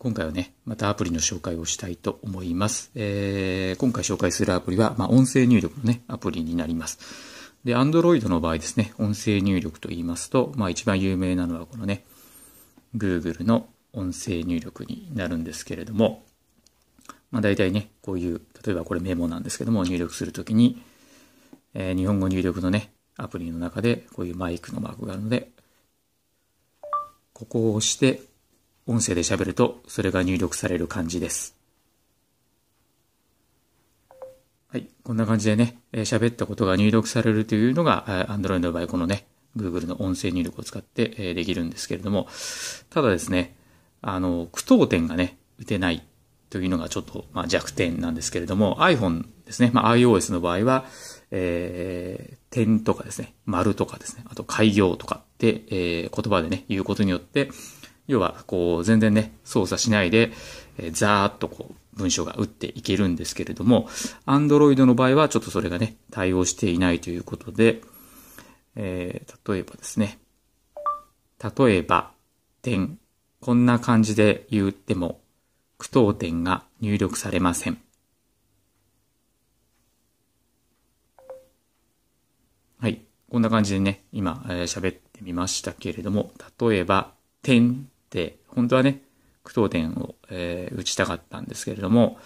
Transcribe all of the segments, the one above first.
今回はね、またアプリの紹介をしたいと思います。えー、今回紹介するアプリは、まあ、音声入力のね、アプリになります。で、Android の場合ですね、音声入力と言いますと、まあ一番有名なのはこのね、Google の音声入力になるんですけれども、まあ大体ね、こういう、例えばこれメモなんですけども、入力するときに、えー、日本語入力のね、アプリの中でこういうマイクのマークがあるので、ここを押して、音声で喋ると、それが入力される感じです。はい。こんな感じでね、喋ったことが入力されるというのが、Android の場合、このね、Google の音声入力を使ってできるんですけれども、ただですね、あの、句読点がね、打てないというのがちょっと、まあ、弱点なんですけれども、iPhone ですね、まあ、iOS の場合は、えー、点とかですね、丸とかですね、あと開業とかって、えー、言葉でね、言うことによって、要は、こう、全然ね、操作しないで、えー、ざーっとこう、文章が打っていけるんですけれども、Android の場合はちょっとそれがね、対応していないということで、えー、例えばですね、例えば、点、こんな感じで言っても、句読点が入力されません。はい。こんな感じでね、今喋、えー、ってみましたけれども、例えば、点、本当はね、句読点を、えー、打ちたかったんですけれども、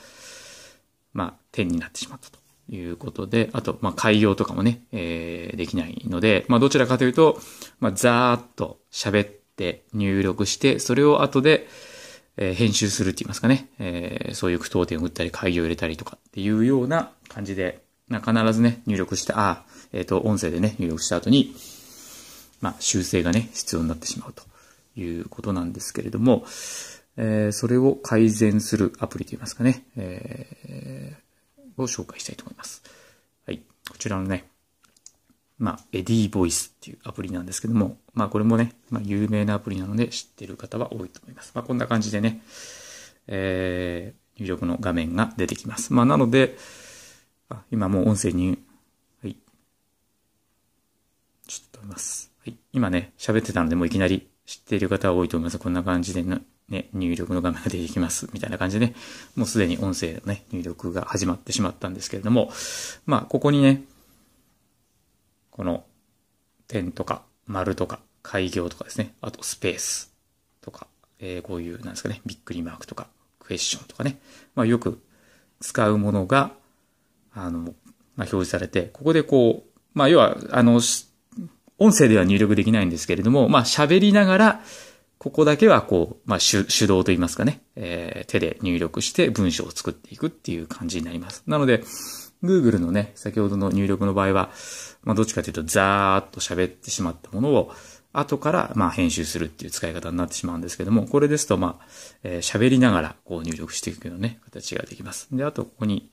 まあ、点になってしまったということで、あと、まあ、開業とかもね、えー、できないので、まあ、どちらかというと、まあ、ざーっと喋って入力して、それを後で、えー、編集するって言いますかね、えー、そういう句読点を打ったり、開業を入れたりとかっていうような感じで、まあ、必ずね、入力して、ああ、えっ、ー、と、音声でね、入力した後に、まあ、修正がね、必要になってしまうということなんですけれども、えー、それを改善するアプリといいますかね、えー、を紹介したいと思います。はい。こちらのね、まあ、エディーボイスっていうアプリなんですけども、まあ、これもね、まあ、有名なアプリなので知ってる方は多いと思います。まあ、こんな感じでね、えー、入力の画面が出てきます。まあ、なので、あ今もう音声に、はい。ちょっとってます。はい。今ね、喋ってたので、もういきなり知っている方は多いと思います。こんな感じでね、入力の画面が出てきます。みたいな感じで、ね、もうすでに音声のね、入力が始まってしまったんですけれども、まあ、ここにね、この、点とか、丸とか、開業とかですね、あとスペースとか、えー、こういう、なんですかね、びっくりマークとか、クエスチョンとかね、まあ、よく使うものが、あの、まあ、表示されて、ここでこう、まあ、要は、あの、音声では入力できないんですけれども、まあ喋りながら、ここだけはこう、まあ手手動といいますかね、えー、手で入力して文章を作っていくっていう感じになります。なので、Google のね、先ほどの入力の場合は、まあどっちかというとザーッと喋ってしまったものを、後からまあ編集するっていう使い方になってしまうんですけども、これですとまあ、えー、喋りながらこう入力していくようなね、形ができます。で、あとここに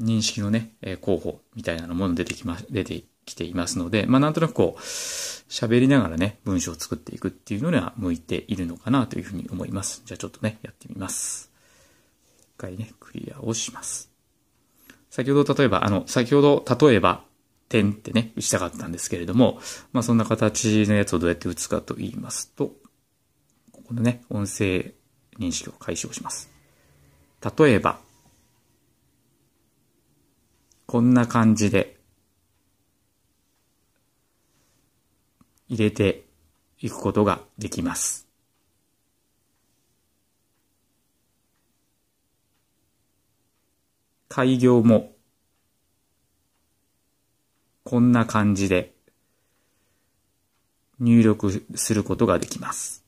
認識のね、えー、候補みたいなものも出てきま、出てきていますので、まあ、なんとなくこう、喋りながらね、文章を作っていくっていうのには向いているのかなというふうに思います。じゃあちょっとね、やってみます。一回ね、クリアをします。先ほど例えば、あの、先ほど例えば、点ってね、打ちたかったんですけれども、まあそんな形のやつをどうやって打つかと言いますと、ここのね、音声認識を解消します。例えば、こんな感じで入れていくことができます。開業もこんな感じで入力することができます。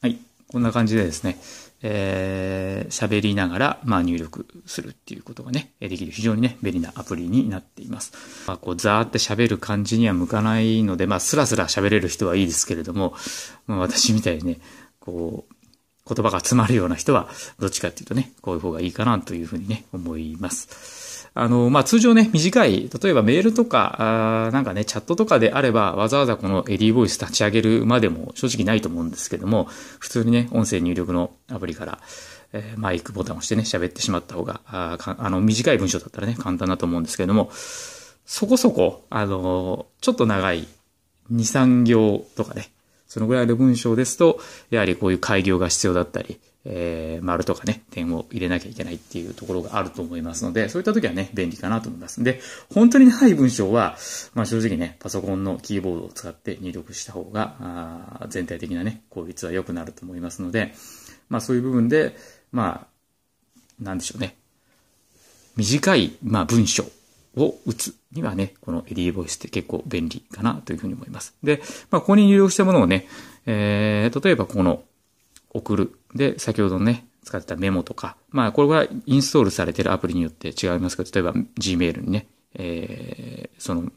はい。こんな感じでですね、えー、喋りながら、まあ、入力するっていうことがね、できる非常にね、便利なアプリになっています。まあ、こう、ザーって喋る感じには向かないので、まあ、スラスラ喋れる人はいいですけれども、まあ、私みたいにね、こう、言葉が詰まるような人は、どっちかっていうとね、こういう方がいいかなというふうにね、思います。あの、まあ、通常ね、短い、例えばメールとか、あなんかね、チャットとかであれば、わざわざこのエディボイス立ち上げるまでも正直ないと思うんですけども、普通にね、音声入力のアプリから、えー、マイクボタンを押してね、喋ってしまった方が、あかあの、短い文章だったらね、簡単だと思うんですけども、そこそこ、あのー、ちょっと長い、2、3行とかね、そのぐらいの文章ですと、やはりこういう改行が必要だったり、えー、丸とかね、点を入れなきゃいけないっていうところがあると思いますので、そういった時はね、便利かなと思います。で、本当に長い文章は、まあ正直ね、パソコンのキーボードを使って入力した方が、あ全体的なね、効率は良くなると思いますので、まあそういう部分で、まあ、なんでしょうね。短い、まあ文章を打つにはね、このエディーボイスって結構便利かなというふうに思います。で、まあ、ここに入力したものをね、えー、例えばこの送る。で、先ほどね、使ってたメモとか、まあ、これはインストールされてるアプリによって違いますけど、例えば Gmail にね、えー、その、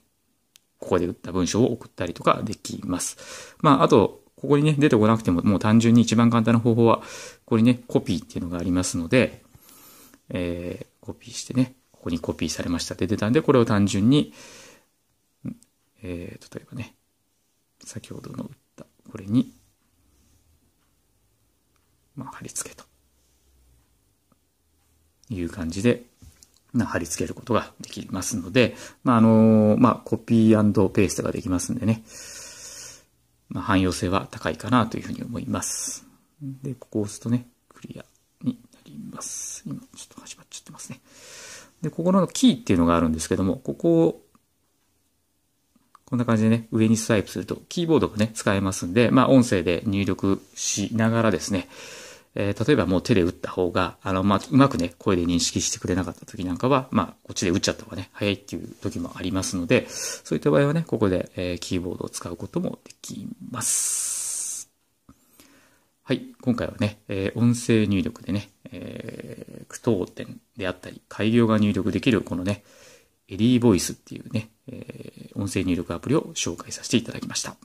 ここで打った文章を送ったりとかできます。まあ、あと、ここにね、出てこなくても、もう単純に一番簡単な方法は、ここにね、コピーっていうのがありますので、えー、コピーしてね、ここにコピーされましたって出たんで、これを単純に、えー、例えばね、先ほどの打ったこれに、まあ、貼り付けという感じで、まあ、貼り付けることができますので、まあ、あのー、まあ、コピーペーストができますんでね、まあ、汎用性は高いかなというふうに思います。で、ここを押すとね、クリアになります。今、ちょっと始まっちゃってますね。で、ここのキーっていうのがあるんですけども、ここを、こんな感じでね、上にスワイプすると、キーボードがね、使えますんで、まあ、音声で入力しながらですね、えー、例えばもう手で打った方が、あの、まあ、うまくね、声で認識してくれなかった時なんかは、まあ、こっちで打っちゃった方がね、早いっていう時もありますので、そういった場合はね、ここで、えー、キーボードを使うこともできます。はい、今回はね、えー、音声入力でね、えー、句読点であったり、開業が入力できるこのね、エリーボイスっていうね、えー、音声入力アプリを紹介させていただきました。